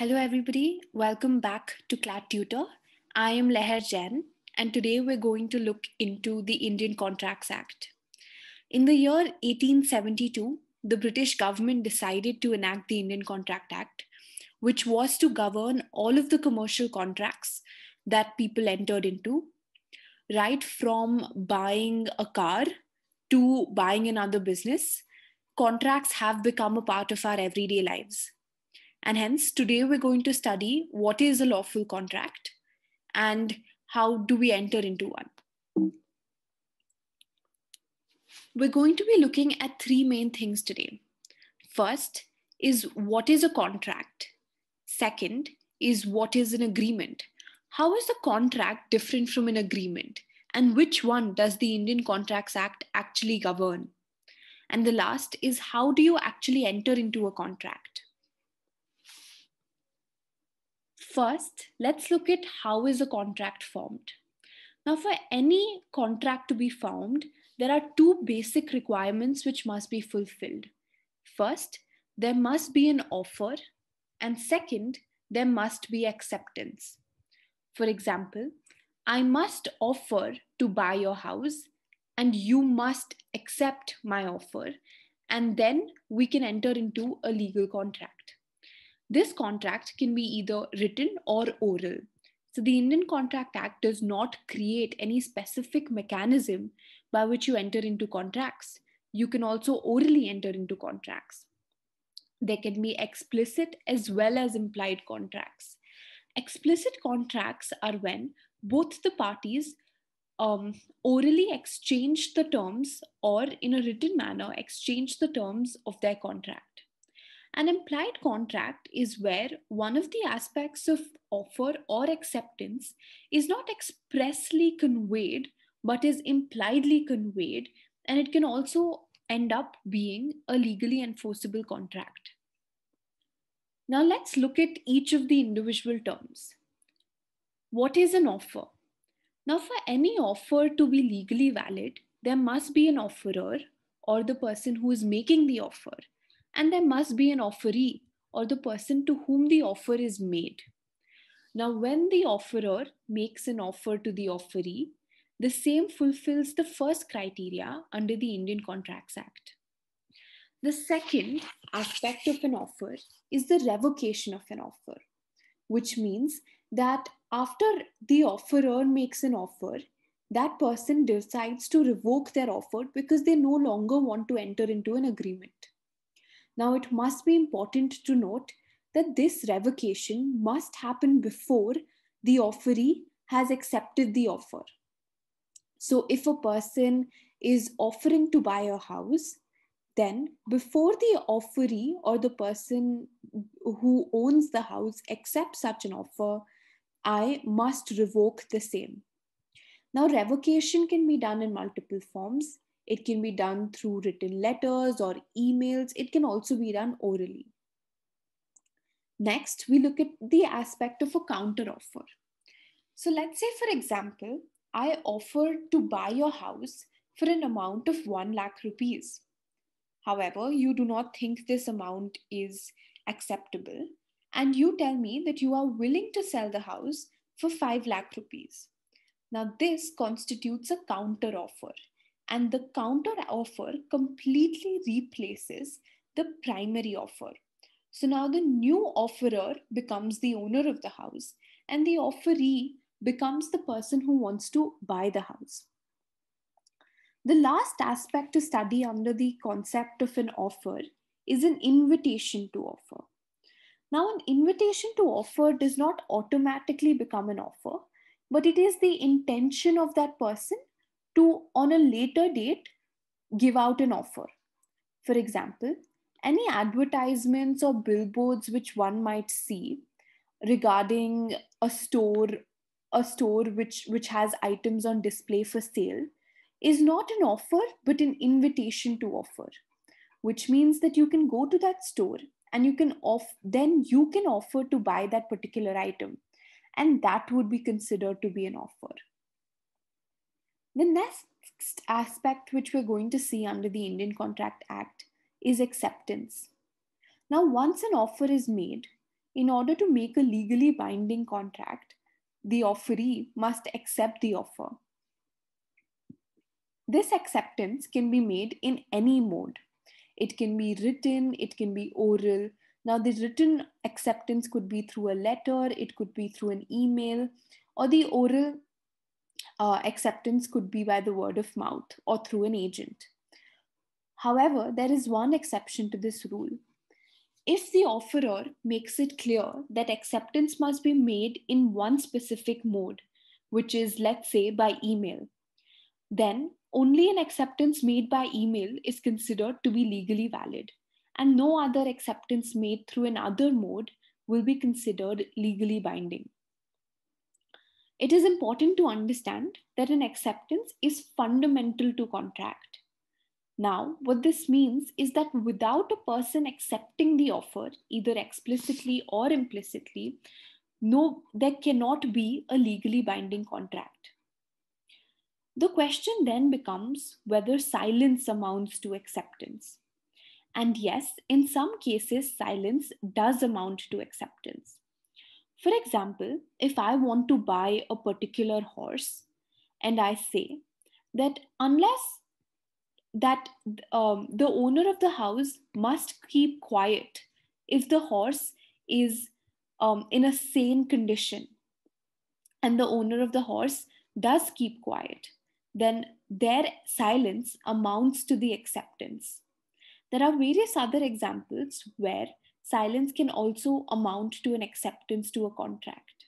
Hello, everybody. Welcome back to CLAT Tutor. I am Leher Jain, and today we're going to look into the Indian Contracts Act. In the year 1872, the British government decided to enact the Indian Contract Act, which was to govern all of the commercial contracts that people entered into, right from buying a car to buying another business. Contracts have become a part of our everyday lives and hence, today we're going to study what is a lawful contract and how do we enter into one. We're going to be looking at three main things today. First is what is a contract? Second is what is an agreement? How is a contract different from an agreement? And which one does the Indian Contracts Act actually govern? And the last is how do you actually enter into a contract? First, let's look at how is a contract formed. Now for any contract to be formed, there are two basic requirements which must be fulfilled. First, there must be an offer and second, there must be acceptance. For example, I must offer to buy your house and you must accept my offer and then we can enter into a legal contract. This contract can be either written or oral. So the Indian Contract Act does not create any specific mechanism by which you enter into contracts. You can also orally enter into contracts. There can be explicit as well as implied contracts. Explicit contracts are when both the parties um, orally exchange the terms or in a written manner exchange the terms of their contract. An implied contract is where one of the aspects of offer or acceptance is not expressly conveyed but is impliedly conveyed, and it can also end up being a legally enforceable contract. Now let's look at each of the individual terms. What is an offer? Now, for any offer to be legally valid, there must be an offerer or the person who is making the offer and there must be an offeree or the person to whom the offer is made. Now, when the offerer makes an offer to the offeree, the same fulfills the first criteria under the Indian Contracts Act. The second aspect of an offer is the revocation of an offer, which means that after the offerer makes an offer, that person decides to revoke their offer because they no longer want to enter into an agreement. Now, it must be important to note that this revocation must happen before the offeree has accepted the offer. So, if a person is offering to buy a house, then before the offeree or the person who owns the house accepts such an offer, I must revoke the same. Now, revocation can be done in multiple forms. It can be done through written letters or emails. It can also be done orally. Next, we look at the aspect of a counter offer. So let's say, for example, I offer to buy your house for an amount of 1 lakh rupees. However, you do not think this amount is acceptable, and you tell me that you are willing to sell the house for 5 lakh rupees. Now, this constitutes a counter offer and the counter offer completely replaces the primary offer. So now the new offerer becomes the owner of the house, and the offeree becomes the person who wants to buy the house. The last aspect to study under the concept of an offer is an invitation to offer. Now, an invitation to offer does not automatically become an offer, but it is the intention of that person to, on a later date, give out an offer. For example, any advertisements or billboards which one might see regarding a store a store which which has items on display for sale is not an offer but an invitation to offer which means that you can go to that store and you can off then you can offer to buy that particular item and that would be considered to be an offer the next aspect which we're going to see under the Indian Contract Act is acceptance. Now, once an offer is made, in order to make a legally binding contract, the offeree must accept the offer. This acceptance can be made in any mode. It can be written, it can be oral. Now, the written acceptance could be through a letter, it could be through an email, or the oral uh, acceptance could be by the word of mouth or through an agent. However, there is one exception to this rule. If the offerer makes it clear that acceptance must be made in one specific mode, which is, let's say, by email, then only an acceptance made by email is considered to be legally valid, and no other acceptance made through another mode will be considered legally binding. It is important to understand that an acceptance is fundamental to contract. Now, what this means is that without a person accepting the offer, either explicitly or implicitly, no, there cannot be a legally binding contract. The question then becomes whether silence amounts to acceptance. And yes, in some cases, silence does amount to acceptance. For example, if I want to buy a particular horse and I say that unless that um, the owner of the house must keep quiet if the horse is um, in a sane condition and the owner of the horse does keep quiet, then their silence amounts to the acceptance. There are various other examples where silence can also amount to an acceptance to a contract.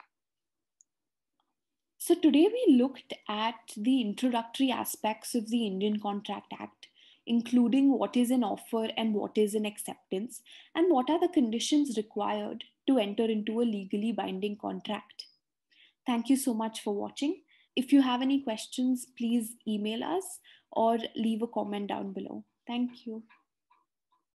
So, today we looked at the introductory aspects of the Indian Contract Act, including what is an offer and what is an acceptance, and what are the conditions required to enter into a legally binding contract. Thank you so much for watching. If you have any questions, please email us or leave a comment down below. Thank you.